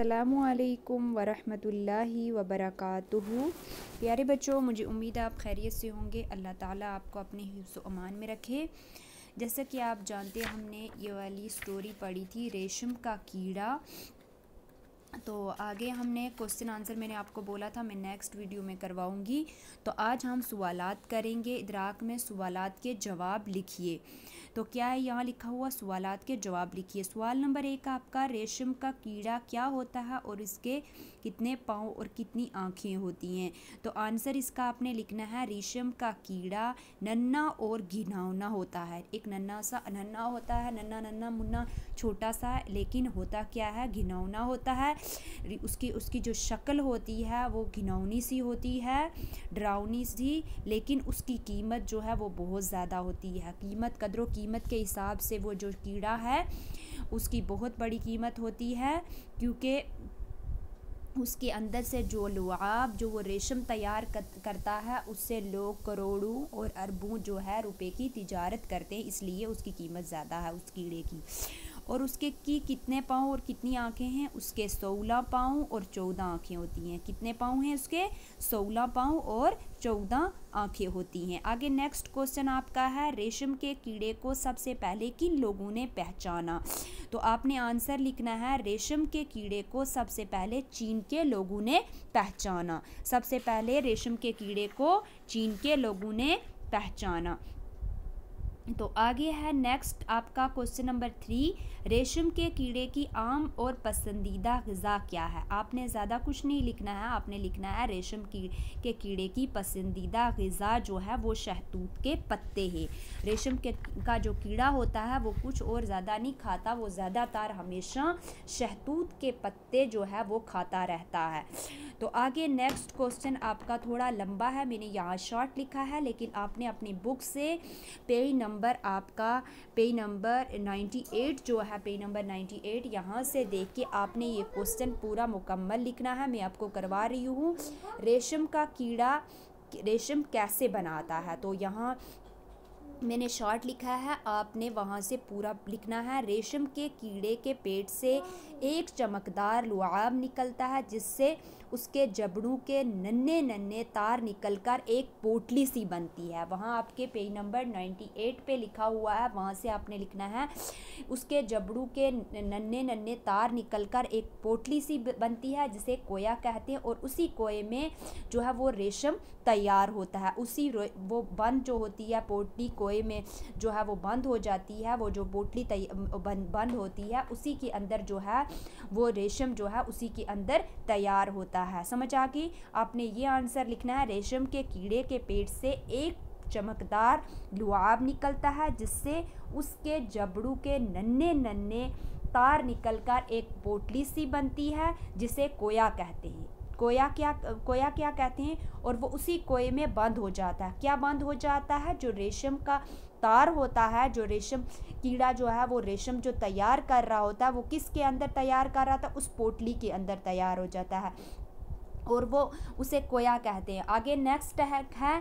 अल्लाम वरहमतुल्लाहि वबरकातुहु प्यारे बच्चों मुझे उम्मीद आप खैरियत से होंगे अल्लाह ताला आपको अपने हिफ्स अमान में रखे जैसा कि आप जानते हैं हमने ये वाली स्टोरी पढ़ी थी रेशम का कीड़ा तो आगे हमने क्वेश्चन आंसर मैंने आपको बोला था मैं नेक्स्ट वीडियो में करवाऊंगी तो आज हम सवाल करेंगे इदराक में सवालत के जवाब लिखिए तो क्या है यहाँ लिखा हुआ सवालत के जवाब लिखिए सवाल नंबर एक आपका रेशम का कीड़ा क्या होता है और इसके कितने पाँव और कितनी आँखें होती हैं तो आंसर इसका आपने लिखना है रेशम का कीड़ा नन्ना और घिनौना होता है एक नन्ना सा नन्ना होता है नन्ना नन्ना मुन्ना छोटा सा लेकिन होता क्या है घिनौना होता है उसकी उसकी जो शक्ल होती है वो घिनौनी सी होती है डरावनी सी लेकिन उसकी कीमत जो है वो बहुत ज़्यादा होती है कीमत कदरों कीमत के हिसाब से वो जो कीड़ा है उसकी बहुत बड़ी कीमत होती है क्योंकि उसके अंदर से जो लुआब जो वो रेशम तैयार करता है उससे लोग करोड़ों और अरबों जो है रुपए की तिजारत करते हैं इसलिए उसकी कीमत ज़्यादा है उस कीड़े की और उसके की कितने पाँव और कितनी आँखें हैं उसके सोलह पाँव और चौदह आँखें होती हैं कितने पाँव हैं उसके सोलह पाँव और चौदह आँखें होती हैं आगे नेक्स्ट क्वेश्चन आपका है रेशम के कीड़े को सबसे पहले किन लोगों ने पहचाना तो आपने आंसर लिखना है रेशम के कीड़े को सबसे पहले चीन के लोगों ने पहचाना सबसे पहले रेशम के कीड़े को चीन के लोगों ने पहचाना तो आगे है नेक्स्ट आपका क्वेश्चन नंबर थ्री रेशम के कीड़े की आम और पसंदीदा गज़ा क्या है आपने ज़्यादा कुछ नहीं लिखना है आपने लिखना है रेशम की के कीड़े की पसंदीदा गज़ा जो है वो शहतूत के पत्ते है रेशम के का जो कीड़ा होता है वो कुछ और ज़्यादा नहीं खाता वो ज़्यादातर हमेशा शहतूत के पत्ते जो है वो खाता रहता है तो आगे नेक्स्ट क्वेश्चन आपका थोड़ा लंबा है मैंने यहाँ शॉर्ट लिखा है लेकिन आपने अपनी बुक से पेज नंबर आपका पेज नंबर नाइन्टी जो है है पेज नंबर 98 यहाँ से देख के आपने ये क्वेश्चन पूरा मुकम्मल लिखना है मैं आपको करवा रही हूँ रेशम का कीड़ा रेशम कैसे बनाता है तो यहाँ मैंने शॉर्ट लिखा है आपने वहाँ से पूरा लिखना है रेशम के कीड़े के पेट से एक चमकदार लुआब निकलता है जिससे उसके जबड़ों के नन्हे नन्हे तार निकलकर एक पोटली सी बनती है वहाँ आपके पेज नंबर 98 पे लिखा हुआ है वहाँ से आपने लिखना है उसके जबड़ों के नन्हे नन्हे तार निकलकर एक पोटली सी बनती है जिसे कोया कहते हैं और उसी कोए में जो है वो रेशम तैयार होता है उसी वो बन जो होती है पोटली को लोहे में जो है वो बंद हो जाती है वो जो बोटली बंद बंद होती है उसी के अंदर जो है वो रेशम जो है उसी के अंदर तैयार होता है समझ आ गई आपने ये आंसर लिखना है रेशम के कीड़े के पेट से एक चमकदार लुआब निकलता है जिससे उसके जबड़ू के नन्हे नन्हे तार निकलकर एक पोटली सी बनती है जिसे कोया कहते हैं कोया क्या कोया क्या कहते हैं और वो उसी कोए में बंद हो जाता है क्या बंद हो जाता है जो रेशम का तार होता है जो रेशम कीड़ा जो है वो रेशम जो तैयार कर रहा होता है वो किसके अंदर तैयार कर रहा था उस पोटली के अंदर तैयार हो जाता है और वो उसे कोया कहते हैं आगे नेक्स्ट है, है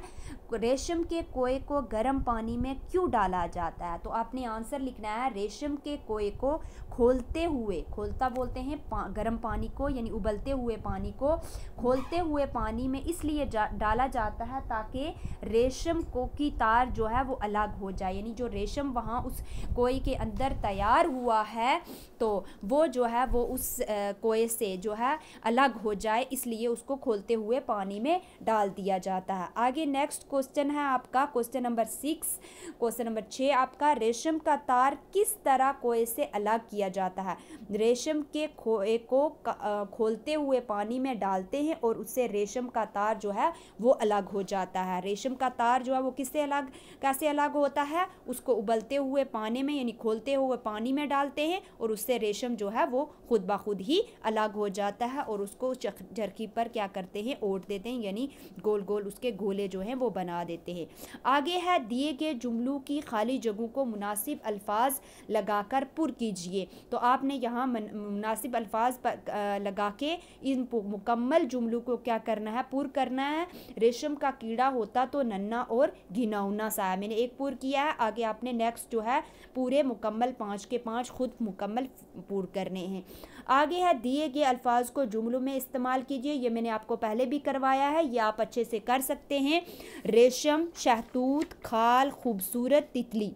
रेशम के कोए को गर्म पानी में क्यों डाला जाता है तो आपने आंसर लिखना है रेशम के कोए को खोलते हुए खोलता बोलते हैं पा, गर्म पानी को यानी उबलते हुए पानी को खोलते हुए पानी में इसलिए जा, डाला जाता है ताकि रेशम को की तार जो है वो अलग हो जाए यानी जो रेशम वहाँ उस कोए के अंदर तैयार हुआ है तो वो जो है वो उस कोए से जो है अलग हो जाए इसलिए उसको खोलते हुए पानी में डाल दिया जाता है आगे नेक्स्ट क्वेश्चन है आपका question number six question number छः आपका रेशम का तार किस तरह कोए से अलग किया जाता है रेशम के खोए को खोलते हुए पानी में डालते हैं और उससे रेशम का तार जो है वो अलग हो जाता है रेशम का तार जो है वो किससे अलग कैसे अलग होता है उसको उबलते हुए पानी में यानी खोलते हुए पानी में डालते हैं और उससे रेशम जो है वो खुद ब खुद ही अलग हो जाता है और उसको चरखी पर होकर क्या करते हैं ओट देते हैं यानी गोल गोल उसके गोले जो हैं वो बना देते हैं आगे है दिए गए जुमलों की खाली जगहों को मुनासिब अल्फाज लगाकर पुर कीजिए तो आपने यहाँ मुनासिब अल्फाज लगा के इन मुकम्मल जुमलों को क्या करना है पुर करना है रेशम का कीड़ा होता तो नन्ना और घिनौना सा है मैंने एक पुर किया है आगे आपने नेक्स्ट जो है पूरे मुकम्मल पाँच के पाँच खुद मुकम्मल पुर करने हैं आगे है दिए गए अल्फाज को जुमलों में इस्तेमाल कीजिए ये मैंने आपको पहले भी करवाया है ये आप अच्छे से कर सकते हैं रेशम शहतूत खाल खूबसूरत तितली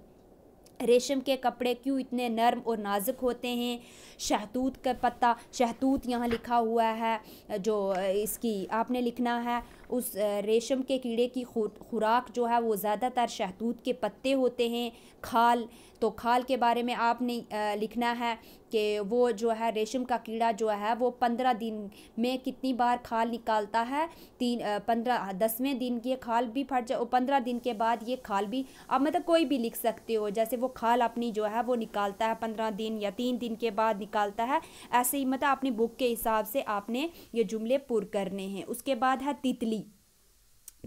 रेशम के कपड़े क्यों इतने नरम और नाजुक होते हैं शहतूत का पत्ता शहतूत यहाँ लिखा हुआ है जो इसकी आपने लिखना है उस रेशम के कीड़े की खुराक जो है वो ज़्यादातर शहतूत के पत्ते होते हैं खाल तो खाल के बारे में आपने लिखना है कि वो जो है रेशम का कीड़ा जो है वो पंद्रह दिन में कितनी बार खाल निकालता है तीन पंद्रह दसवें दिन ये खाल भी फट जाए पंद्रह दिन के बाद ये खाल भी आप मतलब कोई भी लिख सकते हो जैसे वो वो खाल अपनी जो है वो निकालता है पंद्रह दिन या तीन दिन के बाद निकालता है ऐसे ही मतलब अपनी बुक के हिसाब से आपने ये जुमले पुर करने हैं उसके बाद है तितली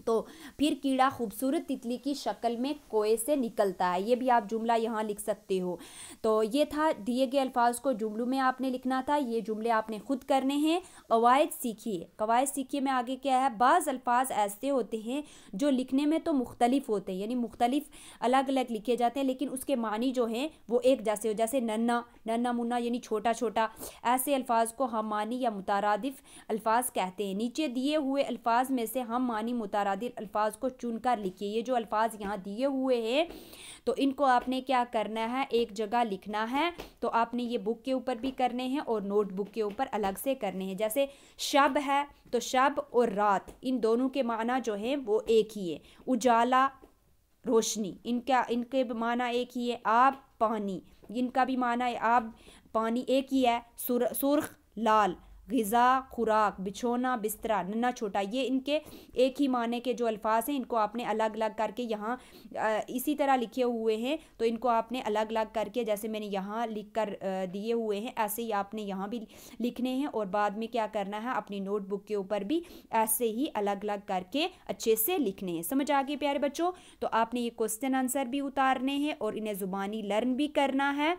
तो फिर कीड़ा खूबसूरत तितली की शक्ल में कोए से निकलता है ये भी आप जुमला यहाँ लिख सकते हो तो ये था दिए गए अल्फाज को जुमलों में आपने लिखना था ये जुमले आपने खुद करने हैं कवायद सीखिए कवायद सीखिए में आगे क्या है बाज़ अल्फाज ऐसे होते हैं जो लिखने में तो मुख्तलिफ होते हैं यानी मुख्तलिफ अलग अलग लिखे जाते हैं लेकिन उसके मानी जो हैं वो एक जैसे हो जैसे नन्ना नन्ना मुन्ना यानी छोटा छोटा ऐसे अल्फाज को हम मानी या मुतारदिफ अल्फाज कहते हैं नीचे दिए हुए अल्फाज में से हम मानी मुतार मुतरदिल अल्फाज को चुन कर लिखिए ये जो अल्फाज यहाँ दिए हुए हैं तो इनको आपने क्या करना है एक जगह लिखना है तो आपने ये बुक के ऊपर भी करने हैं और नोटबुक के ऊपर अलग से करने हैं जैसे शब है तो शब और रात इन दोनों के माना जो है वो एक ही है उजाला रोशनी इनका इनके माना एक ही है आब पानी इनका भी माना है आब पानी एक ही है सुर सुर्ख लाल गज़ा खुराक बिछोना बिस्तरा नन्ना छोटा ये इनके एक ही माने के जो अल्फाज हैं इनको आपने अलग अलग करके यहाँ इसी तरह लिखे हुए हैं तो इनको आपने अलग अलग करके जैसे मैंने यहाँ लिख कर दिए हुए हैं ऐसे ही आपने यहाँ भी लिखने हैं और बाद में क्या करना है अपनी नोटबुक के ऊपर भी ऐसे ही अलग अलग करके अच्छे से लिखने हैं समझ आ गए प्यारे बच्चों तो आपने ये क्वेश्चन आंसर भी उतारने हैं और इन्हें ज़ुबानी लर्न भी करना है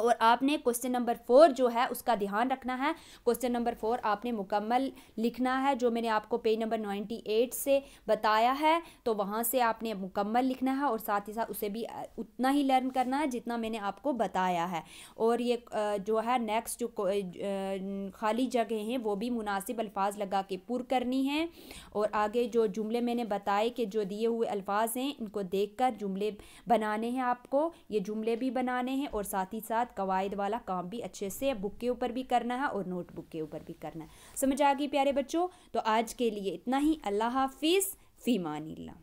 और आपने क्वेश्चन नंबर फोर जो है उसका ध्यान रखना है क्वेश्चन नंबर फोर आपने मुकम्मल लिखना है जो मैंने आपको पेज नंबर नाइन्टी एट से बताया है तो वहाँ से आपने मुकम्मल लिखना है और साथ ही साथ उसे भी उतना ही लर्न करना है जितना मैंने आपको बताया है और ये जो है नेक्स्ट जो खाली जगह हैं वो भी मुनासिब अल्फाज लगा के पुर करनी है और आगे जो जुमले मैंने बताए कि जो दिए हुए अल्फाज हैं इनको देख कर जुमले बनाने हैं आपको ये जुमले भी बनाने हैं और साथ ही साथ साथ कवायद वाला काम भी अच्छे से बुक के ऊपर भी करना है और नोटबुक के ऊपर भी करना है समझ आ गई प्यारे बच्चों तो आज के लिए इतना ही अल्लाह हाफिज़ फ़ीमान